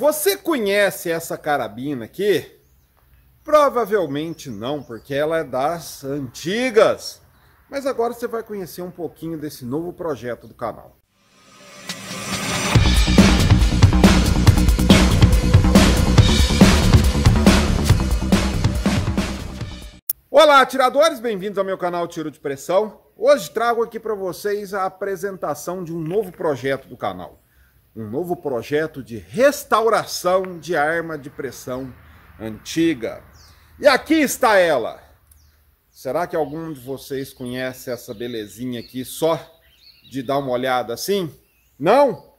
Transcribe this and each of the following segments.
Você conhece essa carabina aqui? Provavelmente não, porque ela é das antigas. Mas agora você vai conhecer um pouquinho desse novo projeto do canal. Olá, atiradores! Bem-vindos ao meu canal Tiro de Pressão. Hoje trago aqui para vocês a apresentação de um novo projeto do canal um novo projeto de restauração de arma de pressão antiga. E aqui está ela. Será que algum de vocês conhece essa belezinha aqui só de dar uma olhada assim? Não?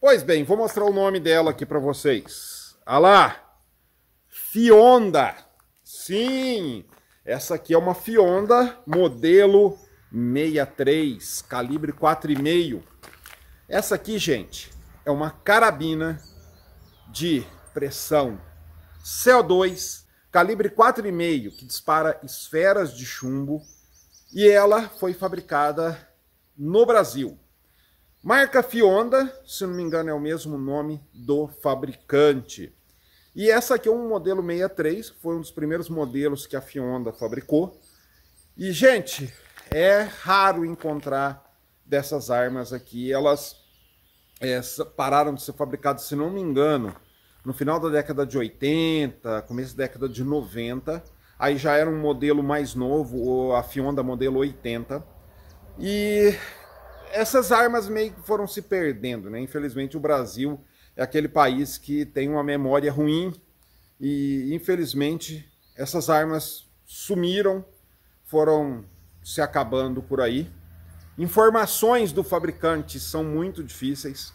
Pois bem, vou mostrar o nome dela aqui para vocês. Olha ah lá, Fionda. Sim, essa aqui é uma Fionda modelo 63, calibre 4,5. Essa aqui, gente, é uma carabina de pressão CO2, calibre 4,5, que dispara esferas de chumbo, e ela foi fabricada no Brasil. Marca Fionda, se não me engano, é o mesmo nome do fabricante. E essa aqui é um modelo 63, foi um dos primeiros modelos que a Fionda fabricou. E, gente, é raro encontrar dessas armas aqui. Elas é, pararam de ser fabricados, se não me engano, no final da década de 80, começo da década de 90. Aí já era um modelo mais novo, a Fionda modelo 80. E essas armas meio que foram se perdendo, né? Infelizmente o Brasil é aquele país que tem uma memória ruim e infelizmente essas armas sumiram, foram se acabando por aí. Informações do fabricante são muito difíceis.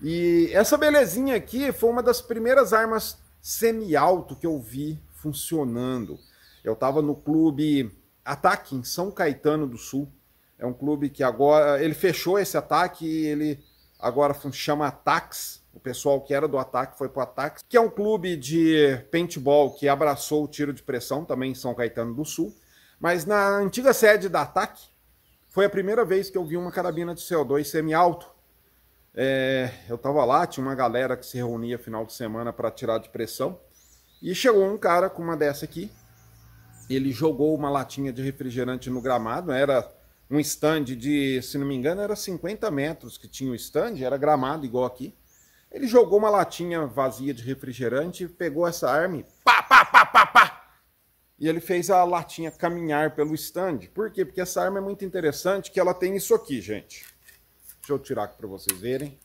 E essa belezinha aqui foi uma das primeiras armas semi-alto que eu vi funcionando. Eu estava no clube Ataque em São Caetano do Sul. É um clube que agora ele fechou esse ataque e ele agora chama Atax O pessoal que era do ataque foi para o ataque, que é um clube de paintball que abraçou o tiro de pressão também em São Caetano do Sul. Mas na antiga sede da Ataque, foi a primeira vez que eu vi uma carabina de CO2 semi-alto. É, eu estava lá, tinha uma galera que se reunia final de semana para tirar de pressão. E chegou um cara com uma dessa aqui. Ele jogou uma latinha de refrigerante no gramado. Era um stand de, se não me engano, era 50 metros que tinha o stand, era gramado igual aqui. Ele jogou uma latinha vazia de refrigerante, pegou essa arma e pá! E ele fez a latinha caminhar pelo stand. Por quê? Porque essa arma é muito interessante, que ela tem isso aqui, gente. Deixa eu tirar aqui para vocês verem.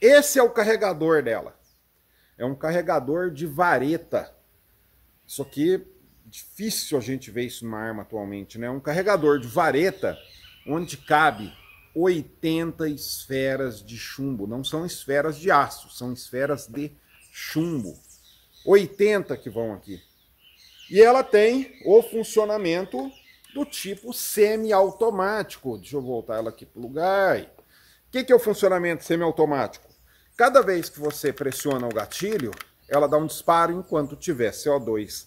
Esse é o carregador dela. É um carregador de vareta. Isso aqui, difícil a gente ver isso numa arma atualmente, né? Um carregador de vareta onde cabe 80 esferas de chumbo. Não são esferas de aço, são esferas de chumbo. 80 que vão aqui. E ela tem o funcionamento do tipo semiautomático. Deixa eu voltar ela aqui para o lugar. O que, que é o funcionamento semiautomático? Cada vez que você pressiona o gatilho, ela dá um disparo enquanto tiver CO2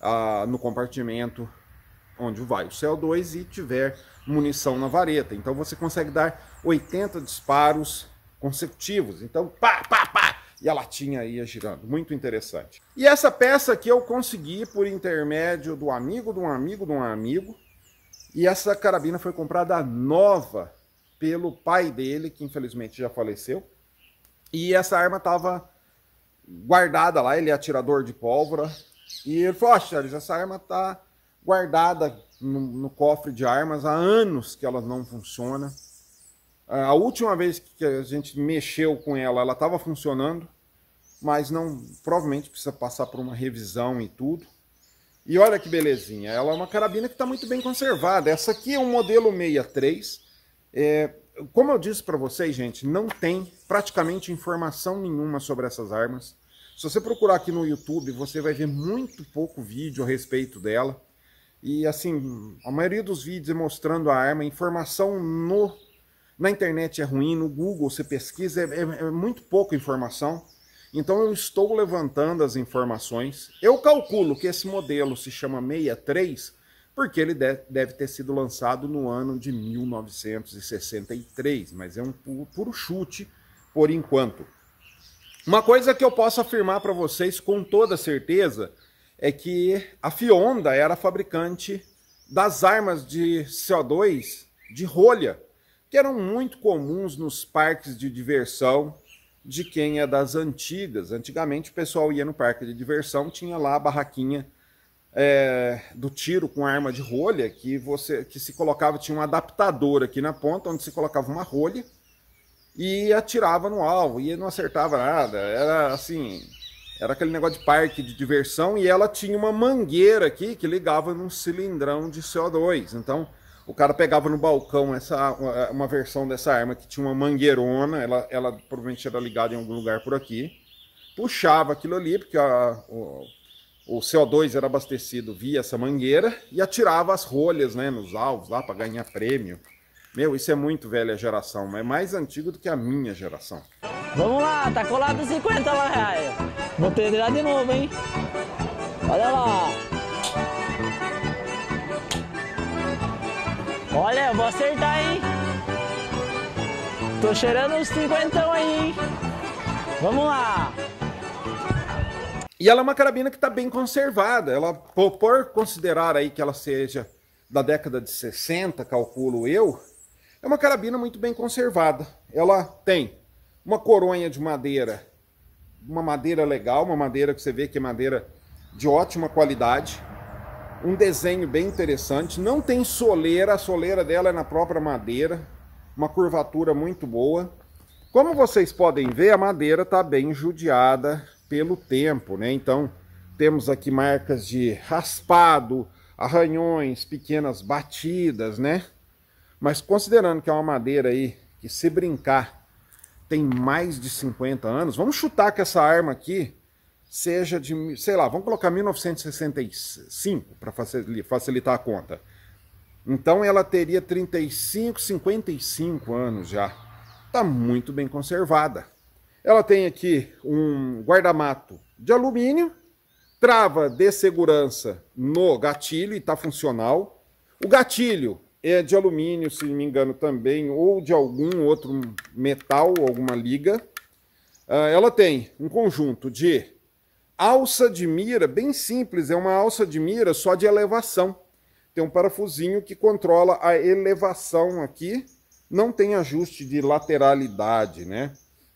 ah, no compartimento onde vai o CO2 e tiver munição na vareta. Então você consegue dar 80 disparos consecutivos. Então, pá, pá, pá e a latinha ia é girando. Muito interessante. E essa peça que eu consegui por intermédio do amigo de um amigo de um amigo. E essa carabina foi comprada nova pelo pai dele, que infelizmente já faleceu. E essa arma estava guardada lá, ele é atirador de pólvora. E ele falou: Ó, oh, Charles, essa arma está guardada no, no cofre de armas há anos que ela não funciona. Ah, a última vez que a gente mexeu com ela, ela estava funcionando, mas não provavelmente precisa passar por uma revisão e tudo. E olha que belezinha, ela é uma carabina que está muito bem conservada. Essa aqui é um modelo 63. É, como eu disse para vocês, gente, não tem praticamente informação nenhuma sobre essas armas. Se você procurar aqui no YouTube, você vai ver muito pouco vídeo a respeito dela. E assim, a maioria dos vídeos é mostrando a arma, informação no na internet é ruim, no Google você pesquisa, é, é, é muito pouca informação. Então eu estou levantando as informações. Eu calculo que esse modelo se chama 63 porque ele deve ter sido lançado no ano de 1963, mas é um puro chute por enquanto. Uma coisa que eu posso afirmar para vocês com toda certeza é que a Fionda era fabricante das armas de CO2 de rolha que eram muito comuns nos parques de diversão de quem é das antigas. Antigamente o pessoal ia no parque de diversão, tinha lá a barraquinha é, do tiro com arma de rolha, que você que se colocava, tinha um adaptador aqui na ponta, onde se colocava uma rolha e atirava no alvo, e não acertava nada. Era assim, era aquele negócio de parque de diversão, e ela tinha uma mangueira aqui que ligava num cilindrão de CO2. Então, o cara pegava no balcão essa, uma versão dessa arma que tinha uma mangueirona, ela, ela provavelmente era ligada em algum lugar por aqui, puxava aquilo ali, porque a, o, o CO2 era abastecido via essa mangueira, e atirava as rolhas né, nos alvos lá para ganhar prêmio. Meu, isso é muito velha geração, mas é mais antigo do que a minha geração. Vamos lá, tá colado 50 lá, Raia. Vou lá de novo, hein? Olha lá. Olha, eu vou acertar, hein? Tô cheirando uns cinquentão aí, hein? Vamos lá! E ela é uma carabina que está bem conservada. Ela, por, por considerar aí que ela seja da década de 60, calculo eu, é uma carabina muito bem conservada. Ela tem uma coronha de madeira, uma madeira legal, uma madeira que você vê que é madeira de ótima qualidade um desenho bem interessante. Não tem soleira, a soleira dela é na própria madeira, uma curvatura muito boa. Como vocês podem ver, a madeira está bem judiada pelo tempo, né? Então, temos aqui marcas de raspado, arranhões, pequenas batidas, né? Mas considerando que é uma madeira aí que se brincar tem mais de 50 anos, vamos chutar que essa arma aqui seja de, sei lá, vamos colocar 1965 para facilitar a conta. Então ela teria 35, 55 anos já. Está muito bem conservada. Ela tem aqui um guardamato de alumínio, trava de segurança no gatilho e está funcional. O gatilho é de alumínio, se não me engano também, ou de algum outro metal, alguma liga. Ah, ela tem um conjunto de Alça de mira, bem simples, é uma alça de mira só de elevação. Tem um parafusinho que controla a elevação aqui. Não tem ajuste de lateralidade, né?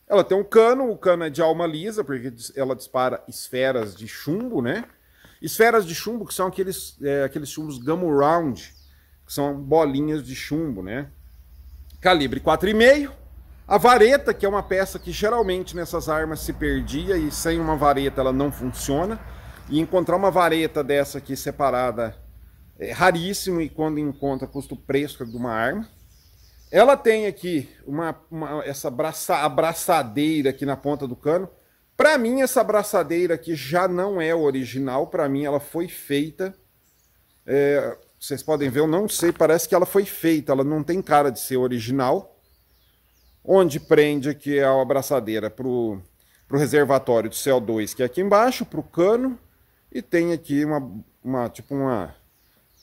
Ela tem um cano, o cano é de alma lisa, porque ela dispara esferas de chumbo, né? Esferas de chumbo que são aqueles, é, aqueles chumbos gamma round, que são bolinhas de chumbo, né? Calibre 4,5 a vareta, que é uma peça que geralmente nessas armas se perdia e sem uma vareta ela não funciona. E encontrar uma vareta dessa aqui separada é raríssimo e quando encontra custa o preço de uma arma. Ela tem aqui uma, uma essa braça, abraçadeira aqui na ponta do cano. Para mim, essa abraçadeira aqui já não é original. Para mim, ela foi feita. É, vocês podem ver, eu não sei, parece que ela foi feita. Ela não tem cara de ser original onde prende aqui a abraçadeira para o reservatório de CO2, que é aqui embaixo, para o cano, e tem aqui uma, uma tipo uma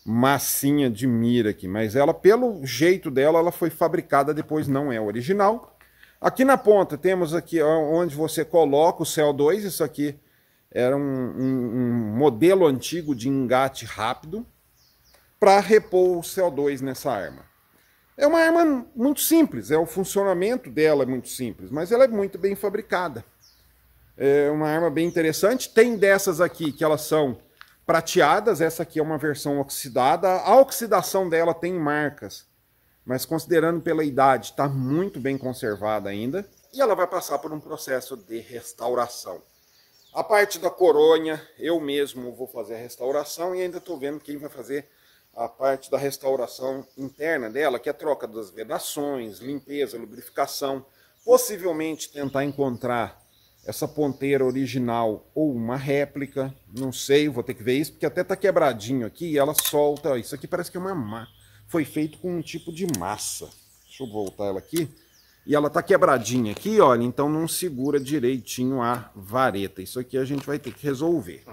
massinha de mira aqui, mas ela, pelo jeito dela, ela foi fabricada depois, não é original. Aqui na ponta temos aqui onde você coloca o CO2, isso aqui era um, um, um modelo antigo de engate rápido para repor o CO2 nessa arma. É uma arma muito simples, é o funcionamento dela é muito simples, mas ela é muito bem fabricada. É uma arma bem interessante. Tem dessas aqui que elas são prateadas, essa aqui é uma versão oxidada. A oxidação dela tem marcas, mas considerando pela idade, está muito bem conservada ainda. E ela vai passar por um processo de restauração. A parte da coronha, eu mesmo vou fazer a restauração e ainda estou vendo quem vai fazer a parte da restauração interna dela, que é a troca das vedações, limpeza, lubrificação, possivelmente tentar encontrar essa ponteira original ou uma réplica, não sei, vou ter que ver isso, porque até tá quebradinho aqui e ela solta, isso aqui parece que é uma foi feito com um tipo de massa. Deixa eu voltar ela aqui. E ela tá quebradinha aqui, olha, então não segura direitinho a vareta. Isso aqui a gente vai ter que resolver.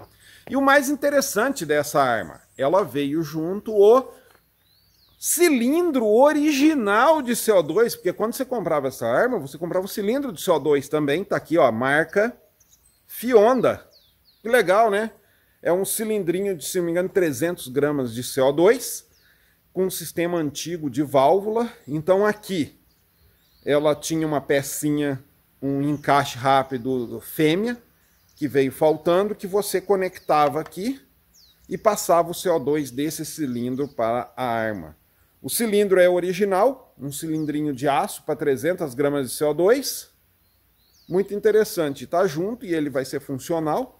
E o mais interessante dessa arma, ela veio junto o cilindro original de CO2, porque quando você comprava essa arma, você comprava o cilindro de CO2 também, tá aqui, ó, marca Fionda. Que legal, né? É um cilindrinho de, se não me engano, 300 gramas de CO2, com um sistema antigo de válvula. Então aqui, ela tinha uma pecinha, um encaixe rápido fêmea, que veio faltando, que você conectava aqui e passava o CO2 desse cilindro para a arma. O cilindro é original, um cilindrinho de aço para 300 gramas de CO2. Muito interessante, está junto e ele vai ser funcional.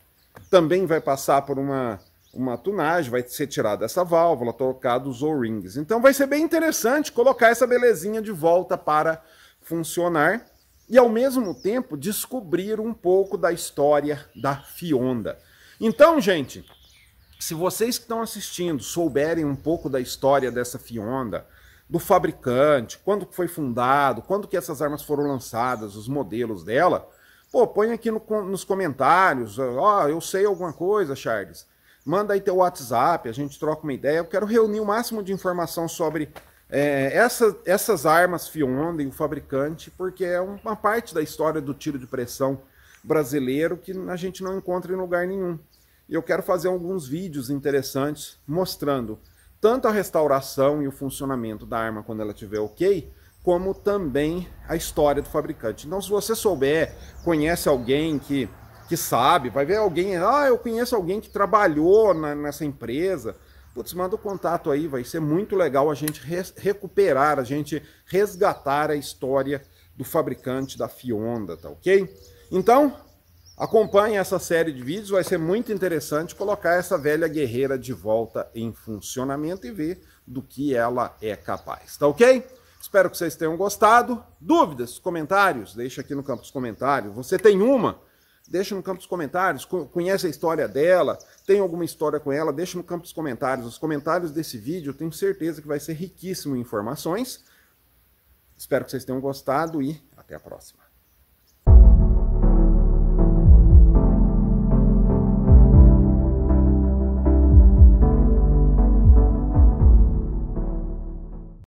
Também vai passar por uma, uma tunagem, vai ser tirada essa válvula, trocado os O-rings. Então vai ser bem interessante colocar essa belezinha de volta para funcionar e, ao mesmo tempo, descobrir um pouco da história da Fionda. Então, gente, se vocês que estão assistindo souberem um pouco da história dessa Fionda, do fabricante, quando foi fundado, quando que essas armas foram lançadas, os modelos dela, pô, põe aqui no, nos comentários, ó, oh, eu sei alguma coisa, Charles, manda aí teu WhatsApp, a gente troca uma ideia, eu quero reunir o máximo de informação sobre é, essa, essas armas fiondem o fabricante porque é uma parte da história do tiro de pressão brasileiro que a gente não encontra em lugar nenhum. E eu quero fazer alguns vídeos interessantes mostrando tanto a restauração e o funcionamento da arma quando ela estiver ok, como também a história do fabricante. Então, se você souber, conhece alguém que, que sabe, vai ver alguém, ah, eu conheço alguém que trabalhou na, nessa empresa, putz, manda o contato aí, vai ser muito legal a gente recuperar, a gente resgatar a história do fabricante da Fionda, tá ok? Então, acompanhe essa série de vídeos, vai ser muito interessante colocar essa velha guerreira de volta em funcionamento e ver do que ela é capaz, tá ok? Espero que vocês tenham gostado. Dúvidas, comentários, deixa aqui no campo dos comentários. Você tem uma? Deixa no campo dos comentários, conhece a história dela, tem alguma história com ela, deixa no campo dos comentários. Os comentários desse vídeo, eu tenho certeza que vai ser riquíssimo em informações. Espero que vocês tenham gostado e até a próxima.